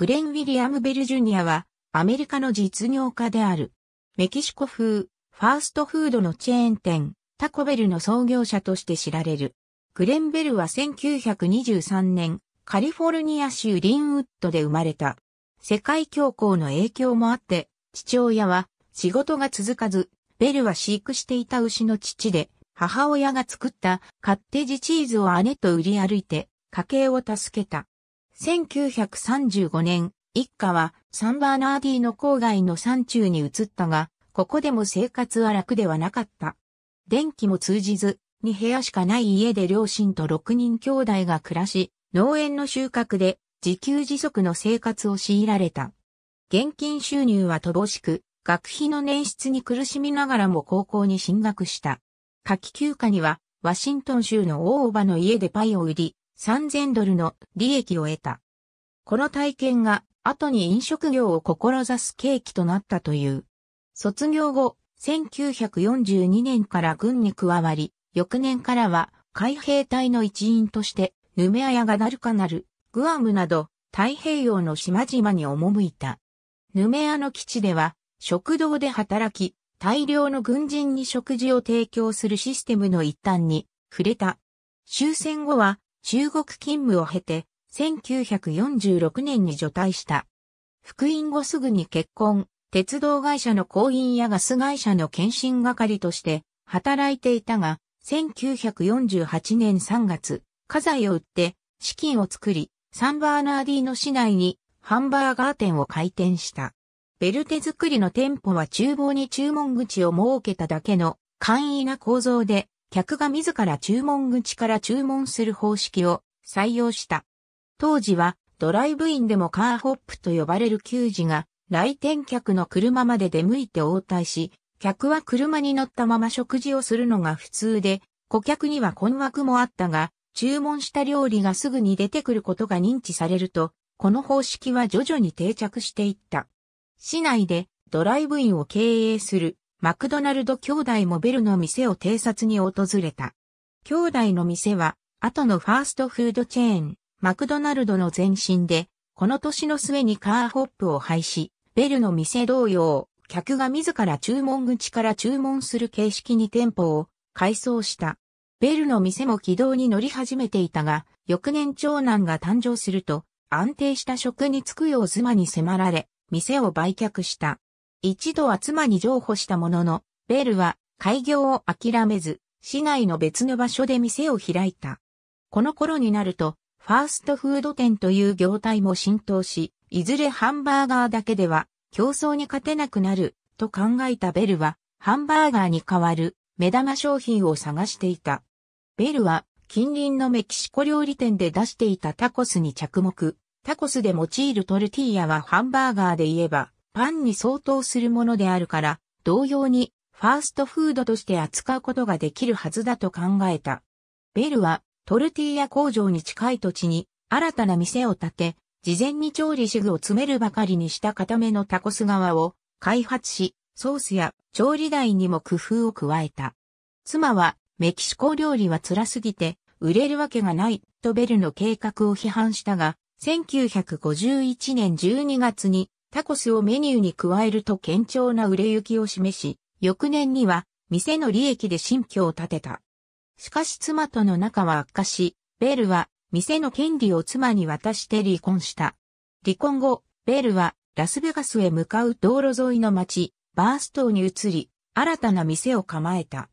グレン・ウィリアム・ベル・ジュニアは、アメリカの実業家である。メキシコ風、ファーストフードのチェーン店、タコベルの創業者として知られる。グレンベルは1923年、カリフォルニア州リンウッドで生まれた。世界恐慌の影響もあって、父親は仕事が続かず、ベルは飼育していた牛の父で、母親が作ったカッテージチーズを姉と売り歩いて、家計を助けた。1935年、一家はサンバーナーディの郊外の山中に移ったが、ここでも生活は楽ではなかった。電気も通じず、2部屋しかない家で両親と6人兄弟が暮らし、農園の収穫で自給自足の生活を強いられた。現金収入は乏しく、学費の捻出に苦しみながらも高校に進学した。夏季休暇には、ワシントン州の大場の家でパイを売り、3000ドルの利益を得た。この体験が後に飲食業を志す契機となったという。卒業後、1942年から軍に加わり、翌年からは海兵隊の一員として、ヌメアヤガダルカナル、グアムなど太平洋の島々に赴いた。ヌメアの基地では、食堂で働き、大量の軍人に食事を提供するシステムの一端に触れた。終戦後は中国勤務を経て、1946年に除隊した。復員後すぐに結婚、鉄道会社の工員やガス会社の検診係として働いていたが、1948年3月、家財を売って資金を作り、サンバーナーディー市内にハンバーガー店を開店した。ベルテ作りの店舗は厨房に注文口を設けただけの簡易な構造で、客が自ら注文口から注文する方式を採用した。当時はドライブインでもカーホップと呼ばれる給仕が来店客の車まで出向いて応対し、客は車に乗ったまま食事をするのが普通で、顧客には困惑もあったが、注文した料理がすぐに出てくることが認知されると、この方式は徐々に定着していった。市内でドライブインを経営するマクドナルド兄弟もベルの店を偵察に訪れた。兄弟の店は、後のファーストフードチェーン、マクドナルドの前身で、この年の末にカーホップを廃止、ベルの店同様、客が自ら注文口から注文する形式に店舗を改装した。ベルの店も軌道に乗り始めていたが、翌年長男が誕生すると、安定した職に就くよう妻に迫られ、店を売却した。一度は妻に譲歩したものの、ベルは開業を諦めず、市内の別の場所で店を開いた。この頃になると、ファーストフード店という業態も浸透し、いずれハンバーガーだけでは競争に勝てなくなると考えたベルは、ハンバーガーに代わる目玉商品を探していた。ベルは近隣のメキシコ料理店で出していたタコスに着目。タコスで用いるトルティーヤはハンバーガーで言えばパンに相当するものであるから、同様にファーストフードとして扱うことができるはずだと考えた。ベルはトルティーヤ工場に近い土地に新たな店を建て、事前に調理手具を詰めるばかりにした固めのタコス側を開発し、ソースや調理台にも工夫を加えた。妻はメキシコ料理は辛すぎて売れるわけがないとベルの計画を批判したが、1951年12月にタコスをメニューに加えると堅調な売れ行きを示し、翌年には店の利益で新居を建てた。しかし妻との仲は悪化し、ベールは店の権利を妻に渡して離婚した。離婚後、ベールはラスベガスへ向かう道路沿いの町、バース島に移り、新たな店を構えた。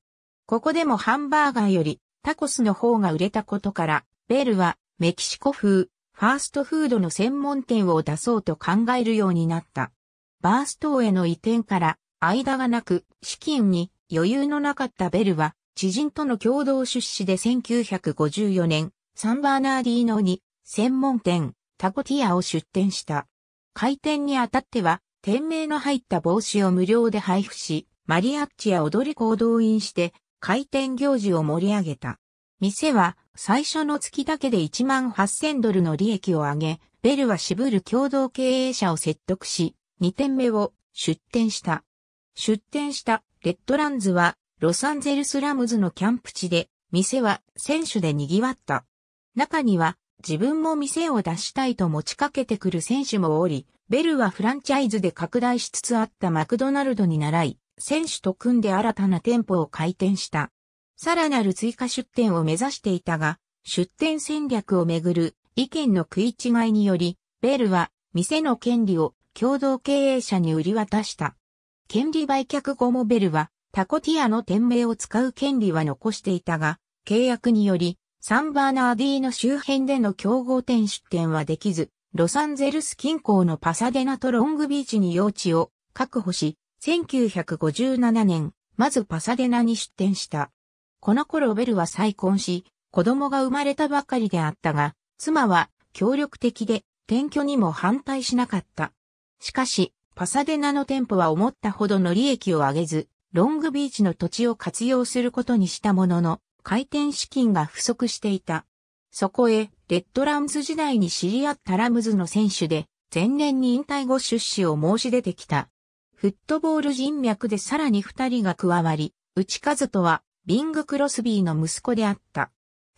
ここでもハンバーガーよりタコスの方が売れたことから、ベールはメキシコ風ファーストフードの専門店を出そうと考えるようになった。バーストへの移転から間がなく資金に余裕のなかったベルは知人との共同出資で1954年サンバーナーディーノに専門店タコティアを出店した。開店にあたっては店名の入った帽子を無料で配布し、マリアッチや踊り子を動員して開店行事を盛り上げた。店は最初の月だけで1万8000ドルの利益を上げ、ベルは渋る共同経営者を説得し、2店目を出店した。出店したレッドランズはロサンゼルスラムズのキャンプ地で、店は選手で賑わった。中には自分も店を出したいと持ちかけてくる選手もおり、ベルはフランチャイズで拡大しつつあったマクドナルドに習い、選手と組んで新たな店舗を開店した。さらなる追加出店を目指していたが、出店戦略をめぐる意見の食い違いにより、ベルは店の権利を共同経営者に売り渡した。権利売却後もベルはタコティアの店名を使う権利は残していたが、契約によりサンバーナーディーの周辺での競合店出店はできず、ロサンゼルス近郊のパサデナとロングビーチに用地を確保し、1957年、まずパサデナに出店した。この頃ベルは再婚し、子供が生まれたばかりであったが、妻は協力的で転居にも反対しなかった。しかし、パサデナの店舗は思ったほどの利益を上げず、ロングビーチの土地を活用することにしたものの、開店資金が不足していた。そこへ、レッドラムズ時代に知り合ったラムズの選手で、前年に引退後出資を申し出てきた。フットボール人脈でさらに二人が加わり、内和とはビング・クロスビーの息子であった。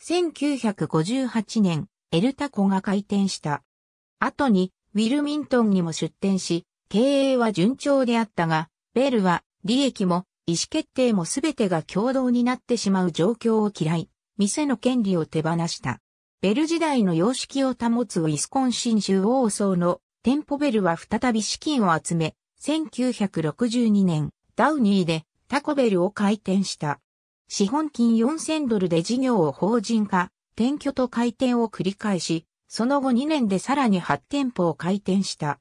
1958年、エルタコが開店した。後に、ウィルミントンにも出店し、経営は順調であったが、ベルは、利益も、意思決定もすべてが共同になってしまう状況を嫌い、店の権利を手放した。ベル時代の様式を保つウィスコンシン州王ーの店舗ベルは再び資金を集め、1962年、ダウニーでタコベルを開店した。資本金4000ドルで事業を法人化、転居と開店を繰り返し、その後2年でさらに8店舗を開店した。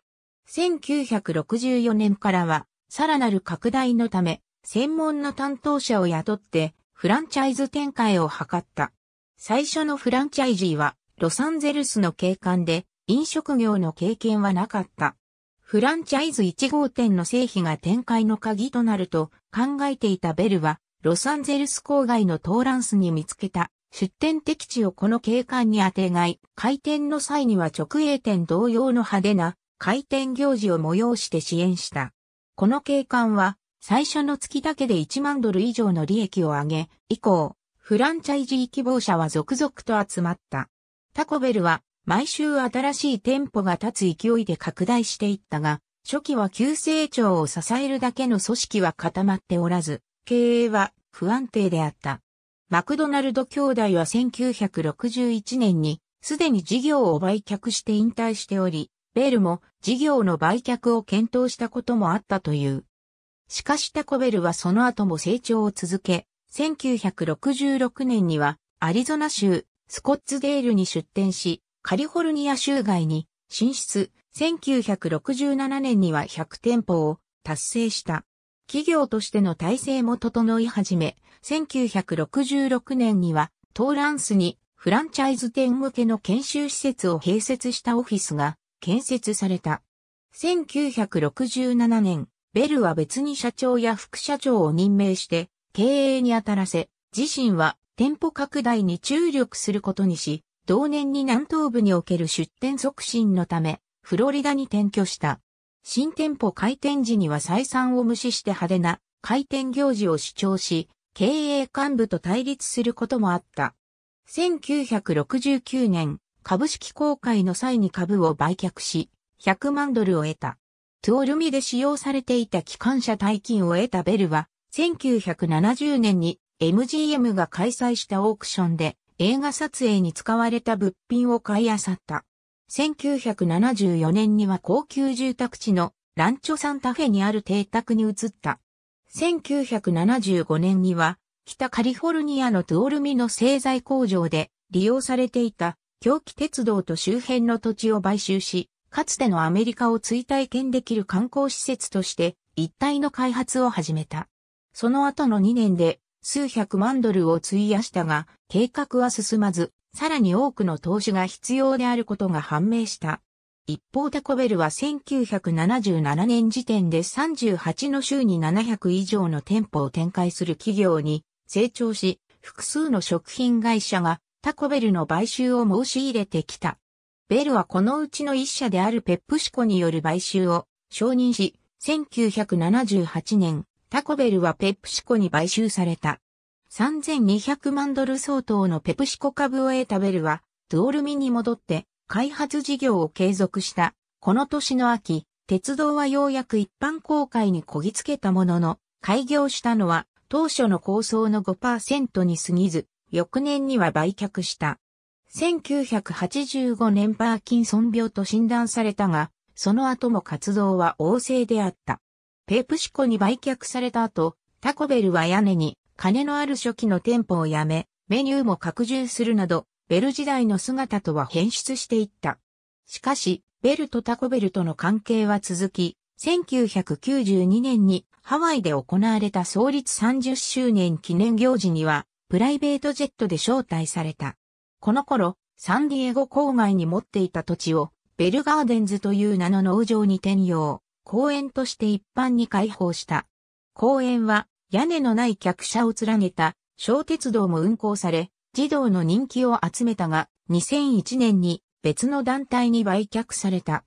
1964年からは、さらなる拡大のため、専門の担当者を雇って、フランチャイズ展開を図った。最初のフランチャイジーは、ロサンゼルスの景観で、飲食業の経験はなかった。フランチャイズ1号店の製品が展開の鍵となると考えていたベルは、ロサンゼルス郊外のトーランスに見つけた出店敵地をこの景観にあてがい、開店の際には直営店同様の派手な開店行事を催して支援した。この景観は最初の月だけで1万ドル以上の利益を上げ、以降、フランチャイジー希望者は続々と集まった。タコベルは毎週新しい店舗が立つ勢いで拡大していったが、初期は急成長を支えるだけの組織は固まっておらず、経営は不安定であった。マクドナルド兄弟は1961年にすでに事業を売却して引退しており、ベルも事業の売却を検討したこともあったという。しかしタコベルはその後も成長を続け、1966年にはアリゾナ州スコッツデールに出店し、カリフォルニア州外に進出、1967年には100店舗を達成した。企業としての体制も整い始め、1966年には、トーランスにフランチャイズ店向けの研修施設を併設したオフィスが建設された。1967年、ベルは別に社長や副社長を任命して経営に当たらせ、自身は店舗拡大に注力することにし、同年に南東部における出店促進のため、フロリダに転居した。新店舗開店時には採算を無視して派手な開店行事を主張し、経営幹部と対立することもあった。1969年、株式公開の際に株を売却し、100万ドルを得た。トゥオルミで使用されていた機関車大金を得たベルは、1970年に MGM が開催したオークションで映画撮影に使われた物品を買い漁った。1974年には高級住宅地のランチョサンタフェにある邸宅に移った。1975年には北カリフォルニアのトゥオルミの製材工場で利用されていた狂気鉄道と周辺の土地を買収し、かつてのアメリカを追体験できる観光施設として一体の開発を始めた。その後の2年で数百万ドルを費やしたが、計画は進まず、さらに多くの投資が必要であることが判明した。一方タコベルは1977年時点で38の州に700以上の店舗を展開する企業に成長し、複数の食品会社がタコベルの買収を申し入れてきた。ベルはこのうちの一社であるペップシコによる買収を承認し、1978年、タコベルはペップシコに買収された。3200万ドル相当のペプシコ株を得たベルは、ドゥオルミに戻って開発事業を継続した。この年の秋、鉄道はようやく一般公開にこぎつけたものの、開業したのは当初の構想の5%に過ぎず、翌年には売却した。1985年パーキンソン病と診断されたが、その後も活動は旺盛であった。ペプシコに売却された後、タコベルは屋根に金のある初期の店舗をやめ、メニューも拡充するなど、ベル時代の姿とは変質していった。しかし、ベルとタコベルとの関係は続き、1992年にハワイで行われた創立30周年記念行事には、プライベートジェットで招待された。この頃、サンディエゴ郊外に持っていた土地を、ベルガーデンズという名の農場に転用、公園として一般に開放した。公園は、屋根のない客車を連ねた小鉄道も運行され、児童の人気を集めたが、2001年に別の団体に売却された。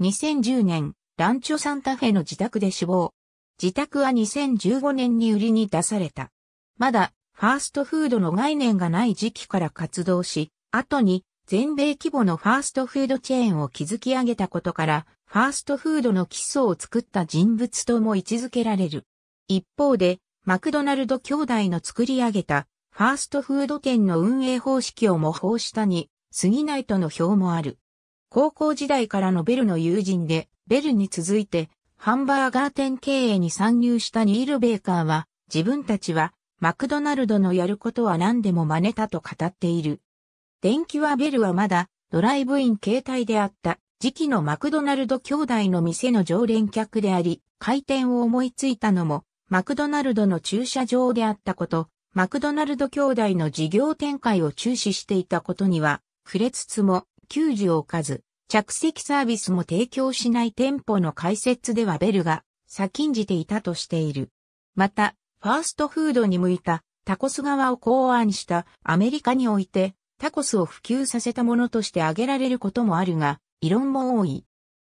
2010年、ランチョサンタフェの自宅で死亡。自宅は2015年に売りに出された。まだ、ファーストフードの概念がない時期から活動し、後に、全米規模のファーストフードチェーンを築き上げたことから、ファーストフードの基礎を作った人物とも位置づけられる。一方で、マクドナルド兄弟の作り上げたファーストフード店の運営方式を模倣したに過ぎないとの表もある。高校時代からのベルの友人で、ベルに続いてハンバーガー店経営に参入したニール・ベーカーは、自分たちはマクドナルドのやることは何でも真似たと語っている。電気はベルはまだドライブイン携帯であった時期のマクドナルド兄弟の店の常連客であり、開店を思いついたのもマクドナルドの駐車場であったこと、マクドナルド兄弟の事業展開を注視していたことには、触れつつも、給仕を置かず、着席サービスも提供しない店舗の開設ではベルが、先んじていたとしている。また、ファーストフードに向いたタコス側を考案したアメリカにおいてタコスを普及させたものとして挙げられることもあるが、異論も多い。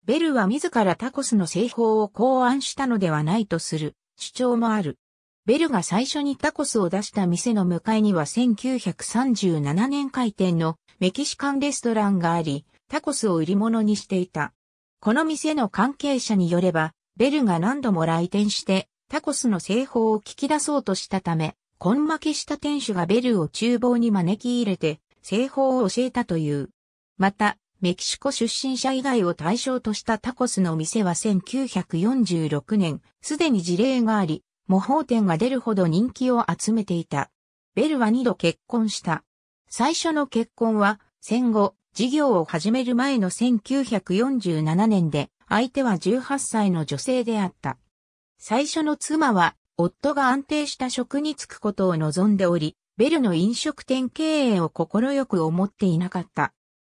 ベルは自らタコスの製法を考案したのではないとする。主張もある。ベルが最初にタコスを出した店の向かいには1937年開店のメキシカンレストランがあり、タコスを売り物にしていた。この店の関係者によれば、ベルが何度も来店してタコスの製法を聞き出そうとしたため、根負けした店主がベルを厨房に招き入れて製法を教えたという。また、メキシコ出身者以外を対象としたタコスの店は1946年、すでに事例があり、模倣店が出るほど人気を集めていた。ベルは二度結婚した。最初の結婚は、戦後、事業を始める前の1947年で、相手は18歳の女性であった。最初の妻は、夫が安定した職に就くことを望んでおり、ベルの飲食店経営を快く思っていなかった。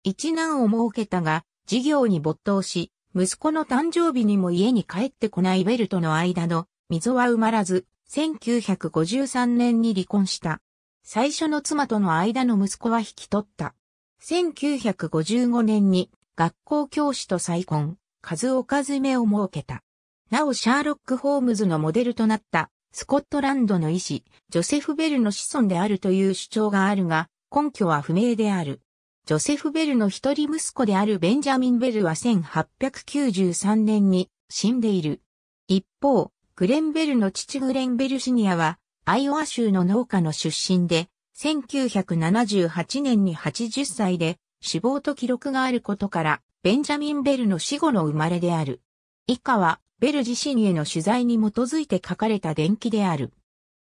一難を設けたが、事業に没頭し、息子の誕生日にも家に帰ってこないベルとの間の溝は埋まらず、1953年に離婚した。最初の妻との間の息子は引き取った。1955年に学校教師と再婚、数おかずめを設けた。なおシャーロック・ホームズのモデルとなったスコットランドの医師、ジョセフ・ベルの子孫であるという主張があるが、根拠は不明である。ジョセフ・ベルの一人息子であるベンジャミン・ベルは1893年に死んでいる。一方、グレンベルの父グレンベルシニアは、アイオワ州の農家の出身で、1978年に80歳で死亡と記録があることから、ベンジャミン・ベルの死後の生まれである。以下は、ベル自身への取材に基づいて書かれた伝記である。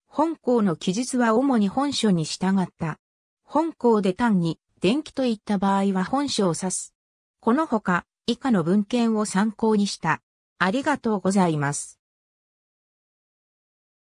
本校の記述は主に本書に従った。本校で単に電気といった場合は本書を指す。このほか、以下の文献を参考にした。ありがとうございます。